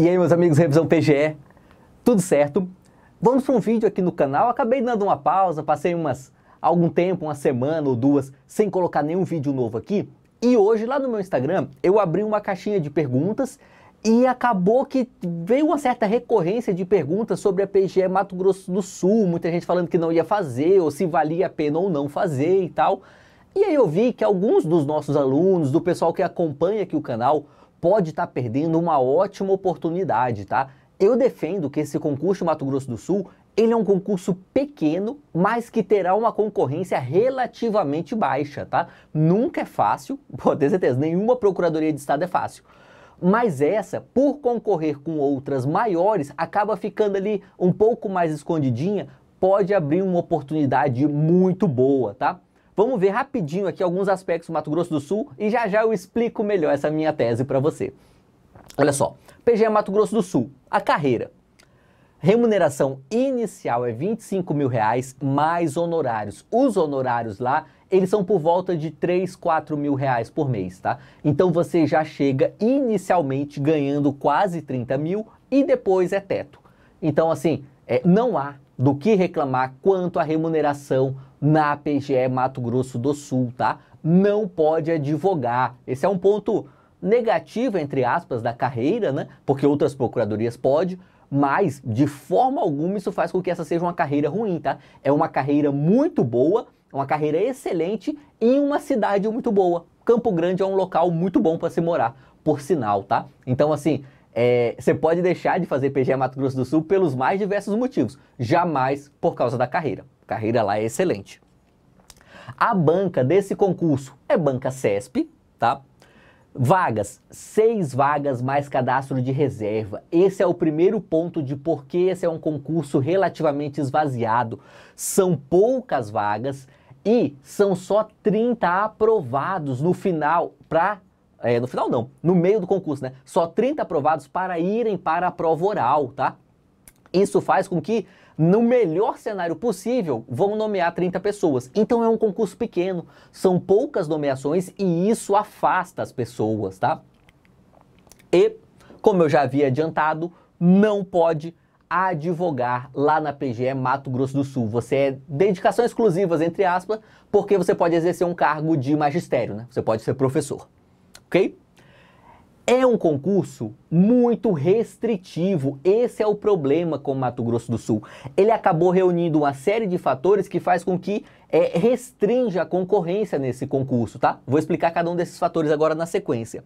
E aí, meus amigos, revisão PGE, tudo certo? Vamos para um vídeo aqui no canal. Acabei dando uma pausa, passei umas algum tempo, uma semana ou duas, sem colocar nenhum vídeo novo aqui. E hoje, lá no meu Instagram, eu abri uma caixinha de perguntas e acabou que veio uma certa recorrência de perguntas sobre a PGE Mato Grosso do Sul, muita gente falando que não ia fazer, ou se valia a pena ou não fazer e tal. E aí eu vi que alguns dos nossos alunos, do pessoal que acompanha aqui o canal, pode estar tá perdendo uma ótima oportunidade, tá? Eu defendo que esse concurso Mato Grosso do Sul ele é um concurso pequeno, mas que terá uma concorrência relativamente baixa, tá? Nunca é fácil, pode ter certeza, nenhuma procuradoria de estado é fácil. Mas essa, por concorrer com outras maiores, acaba ficando ali um pouco mais escondidinha, pode abrir uma oportunidade muito boa, tá? Vamos ver rapidinho aqui alguns aspectos do Mato Grosso do Sul e já já eu explico melhor essa minha tese para você. Olha só, PGE Mato Grosso do Sul, a carreira. Remuneração inicial é 25 mil reais mais honorários. Os honorários lá, eles são por volta de 3, 4 mil reais por mês, tá? Então você já chega inicialmente ganhando quase 30 mil e depois é teto. Então assim, é, não há do que reclamar quanto à remuneração na PGE Mato Grosso do Sul, tá? Não pode advogar. Esse é um ponto negativo, entre aspas, da carreira, né? Porque outras procuradorias podem, mas de forma alguma isso faz com que essa seja uma carreira ruim, tá? É uma carreira muito boa, uma carreira excelente em uma cidade muito boa. Campo Grande é um local muito bom para se morar, por sinal, tá? Então, assim, é, você pode deixar de fazer PGA Mato Grosso do Sul pelos mais diversos motivos, jamais por causa da carreira. A carreira lá é excelente. A banca desse concurso é banca CESP, tá? Vagas, seis vagas mais cadastro de reserva. Esse é o primeiro ponto de por que esse é um concurso relativamente esvaziado. São poucas vagas e são só 30 aprovados no final para é, no final não, no meio do concurso, né? Só 30 aprovados para irem para a prova oral, tá? Isso faz com que, no melhor cenário possível, vão nomear 30 pessoas. Então é um concurso pequeno, são poucas nomeações e isso afasta as pessoas, tá? E, como eu já havia adiantado, não pode advogar lá na PGE Mato Grosso do Sul. Você é dedicação exclusivas, entre aspas, porque você pode exercer um cargo de magistério, né? Você pode ser professor ok? É um concurso muito restritivo. Esse é o problema com Mato Grosso do Sul. Ele acabou reunindo uma série de fatores que faz com que é, restrinja a concorrência nesse concurso, tá? Vou explicar cada um desses fatores agora na sequência.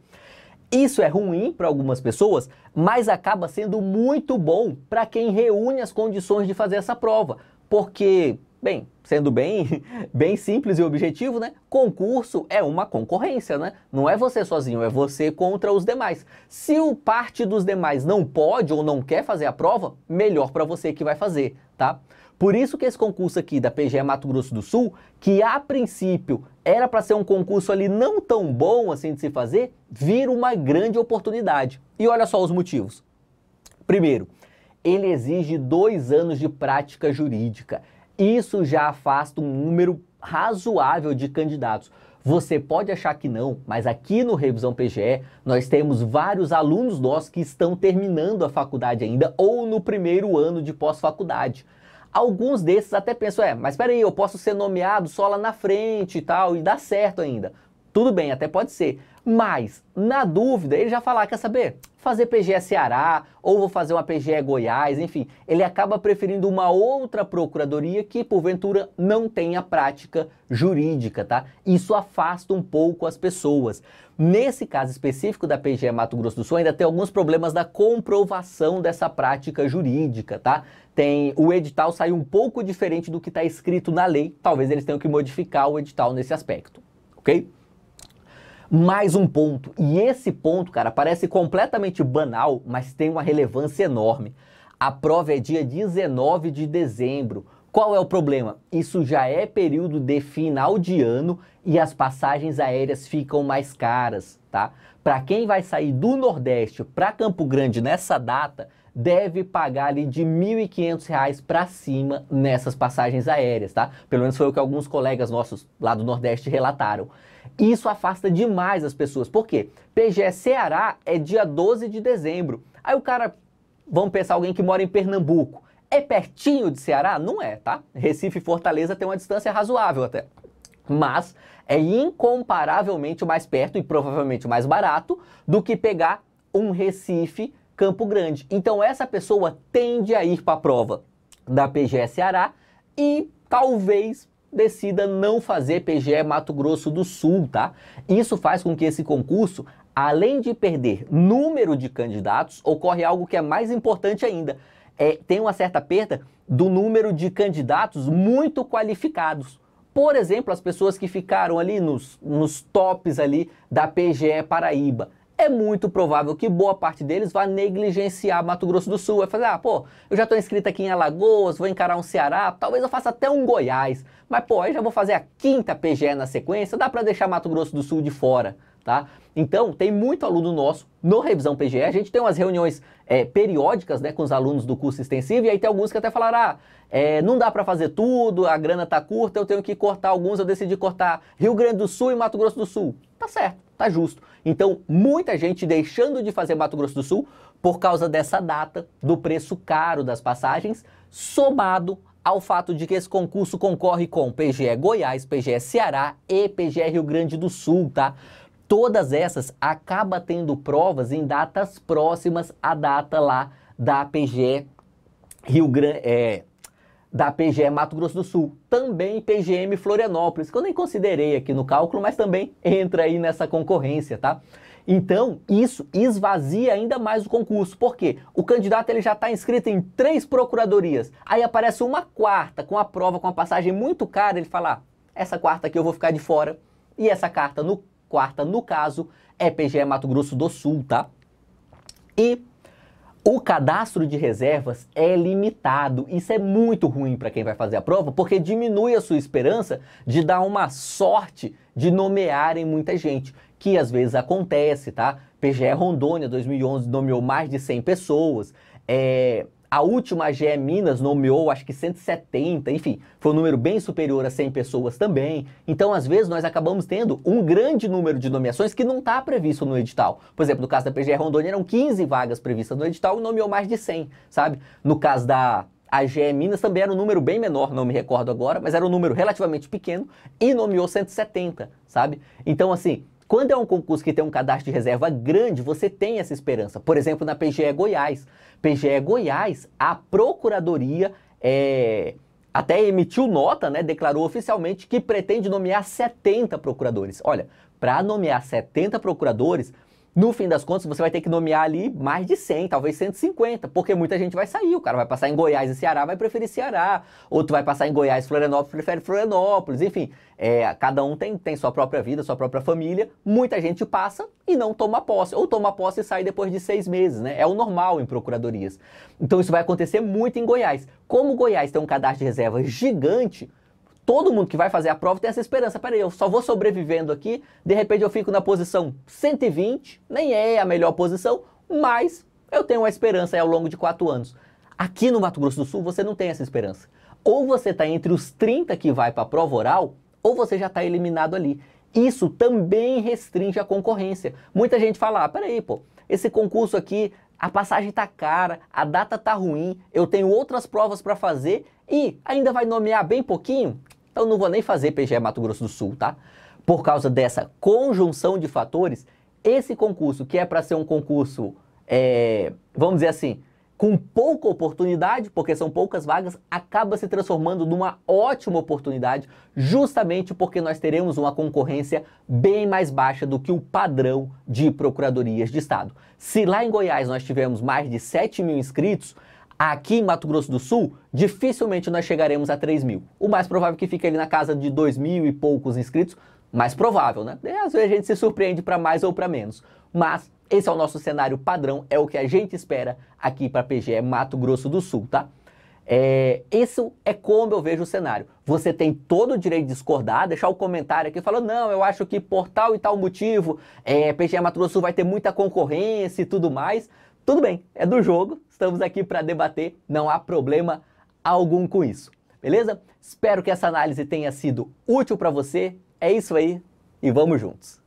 Isso é ruim para algumas pessoas, mas acaba sendo muito bom para quem reúne as condições de fazer essa prova, porque Bem, sendo bem, bem simples e objetivo, né? Concurso é uma concorrência, né? Não é você sozinho, é você contra os demais. Se o parte dos demais não pode ou não quer fazer a prova, melhor para você que vai fazer, tá? Por isso que esse concurso aqui da PGE Mato Grosso do Sul, que a princípio era para ser um concurso ali não tão bom assim de se fazer, vira uma grande oportunidade. E olha só os motivos. Primeiro, ele exige dois anos de prática jurídica. Isso já afasta um número razoável de candidatos. Você pode achar que não, mas aqui no Revisão PGE nós temos vários alunos nossos que estão terminando a faculdade ainda ou no primeiro ano de pós-faculdade. Alguns desses até pensam, é, mas peraí, eu posso ser nomeado só lá na frente e tal, e dá certo ainda. Tudo bem, até pode ser. Mas, na dúvida, ele já falar, ah, quer saber? Fazer PGE é Ceará, ou vou fazer uma PGE é Goiás, enfim. Ele acaba preferindo uma outra procuradoria que, porventura, não tenha prática jurídica, tá? Isso afasta um pouco as pessoas. Nesse caso específico da PGE Mato Grosso do Sul, ainda tem alguns problemas da comprovação dessa prática jurídica, tá? Tem, o edital saiu um pouco diferente do que está escrito na lei, talvez eles tenham que modificar o edital nesse aspecto, ok? mais um ponto. E esse ponto, cara, parece completamente banal, mas tem uma relevância enorme. A prova é dia 19 de dezembro. Qual é o problema? Isso já é período de final de ano e as passagens aéreas ficam mais caras, tá? Para quem vai sair do Nordeste para Campo Grande nessa data, deve pagar ali de R$ 1.500 para cima nessas passagens aéreas, tá? Pelo menos foi o que alguns colegas nossos lá do Nordeste relataram. Isso afasta demais as pessoas. Por quê? PGE Ceará é dia 12 de dezembro. Aí o cara, vamos pensar alguém que mora em Pernambuco. É pertinho de Ceará? Não é, tá? Recife e Fortaleza tem uma distância razoável até. Mas é incomparavelmente mais perto e provavelmente mais barato do que pegar um Recife Campo Grande. Então essa pessoa tende a ir para a prova da PGE Ceará e talvez decida não fazer PGE Mato Grosso do Sul, tá? Isso faz com que esse concurso, além de perder número de candidatos, ocorre algo que é mais importante ainda. É, tem uma certa perda do número de candidatos muito qualificados. Por exemplo, as pessoas que ficaram ali nos, nos tops ali da PGE Paraíba é muito provável que boa parte deles vá negligenciar Mato Grosso do Sul. Vai fazer, ah, pô, eu já estou inscrito aqui em Alagoas, vou encarar um Ceará, talvez eu faça até um Goiás. Mas, pô, aí já vou fazer a quinta PGE na sequência, dá para deixar Mato Grosso do Sul de fora, tá? Então, tem muito aluno nosso no Revisão PGE. A gente tem umas reuniões é, periódicas né, com os alunos do curso extensivo, e aí tem alguns que até falaram: ah, é, não dá para fazer tudo, a grana tá curta, eu tenho que cortar alguns, eu decidi cortar Rio Grande do Sul e Mato Grosso do Sul. Tá certo tá justo. Então, muita gente deixando de fazer Mato Grosso do Sul por causa dessa data, do preço caro das passagens, somado ao fato de que esse concurso concorre com PGE Goiás, PGE Ceará e PGE Rio Grande do Sul, tá? Todas essas acaba tendo provas em datas próximas à data lá da PGE Rio Grande, é, da PGE Mato Grosso do Sul, também PGM Florianópolis, que eu nem considerei aqui no cálculo, mas também entra aí nessa concorrência, tá? Então, isso esvazia ainda mais o concurso, porque o candidato ele já está inscrito em três procuradorias, aí aparece uma quarta com a prova, com a passagem muito cara, ele fala, ah, essa quarta aqui eu vou ficar de fora, e essa carta no quarta, no caso, é PGE Mato Grosso do Sul, tá? E o cadastro de reservas é limitado. Isso é muito ruim para quem vai fazer a prova, porque diminui a sua esperança de dar uma sorte de nomearem muita gente, que às vezes acontece, tá? PGE Rondônia 2011 nomeou mais de 100 pessoas. É, a última GE Minas nomeou, acho que 170, enfim, foi um número bem superior a 100 pessoas também. Então, às vezes, nós acabamos tendo um grande número de nomeações que não está previsto no edital. Por exemplo, no caso da PGR Rondônia, eram 15 vagas previstas no edital e nomeou mais de 100, sabe? No caso da a GE Minas também era um número bem menor, não me recordo agora, mas era um número relativamente pequeno e nomeou 170, sabe? Então, assim, quando é um concurso que tem um cadastro de reserva grande, você tem essa esperança. Por exemplo, na PGE Goiás. PGE Goiás, a Procuradoria é, até emitiu nota, né, declarou oficialmente que pretende nomear 70 procuradores. Olha, para nomear 70 procuradores, no fim das contas, você vai ter que nomear ali mais de 100, talvez 150, porque muita gente vai sair. O cara vai passar em Goiás e Ceará, vai preferir Ceará. Outro vai passar em Goiás e Florianópolis, prefere Florianópolis. Enfim, é, cada um tem, tem sua própria vida, sua própria família. Muita gente passa e não toma posse, ou toma posse e sai depois de seis meses, né? É o normal em procuradorias. Então isso vai acontecer muito em Goiás. Como Goiás tem um cadastro de reserva gigante, todo mundo que vai fazer a prova tem essa esperança. Peraí, eu só vou sobrevivendo aqui, de repente eu fico na posição 120, nem é a melhor posição, mas eu tenho uma esperança ao longo de quatro anos. Aqui no Mato Grosso do Sul você não tem essa esperança. Ou você está entre os 30 que vai para a prova oral, ou você já está eliminado ali. Isso também restringe a concorrência. Muita gente fala, ah, peraí, pô, esse concurso aqui, a passagem tá cara, a data tá ruim, eu tenho outras provas para fazer e ainda vai nomear bem pouquinho? Então não vou nem fazer PGE Mato Grosso do Sul, tá? Por causa dessa conjunção de fatores, esse concurso, que é para ser um concurso, é, vamos dizer assim, com pouca oportunidade, porque são poucas vagas, acaba se transformando numa ótima oportunidade, justamente porque nós teremos uma concorrência bem mais baixa do que o padrão de procuradorias de Estado. Se lá em Goiás nós tivemos mais de 7 mil inscritos, Aqui em Mato Grosso do Sul, dificilmente nós chegaremos a 3 mil. O mais provável é que fique ali na casa de 2 mil e poucos inscritos, mais provável, né? às vezes a gente se surpreende para mais ou para menos. Mas esse é o nosso cenário padrão, é o que a gente espera aqui para PGE Mato Grosso do Sul, tá? É, isso é como eu vejo o cenário. Você tem todo o direito de discordar, deixar o um comentário aqui falando, não, eu acho que por tal e tal motivo, é, PGE Mato Grosso vai ter muita concorrência e tudo mais, tudo bem, é do jogo, estamos aqui para debater, não há problema algum com isso. Beleza? Espero que essa análise tenha sido útil para você. É isso aí e vamos juntos.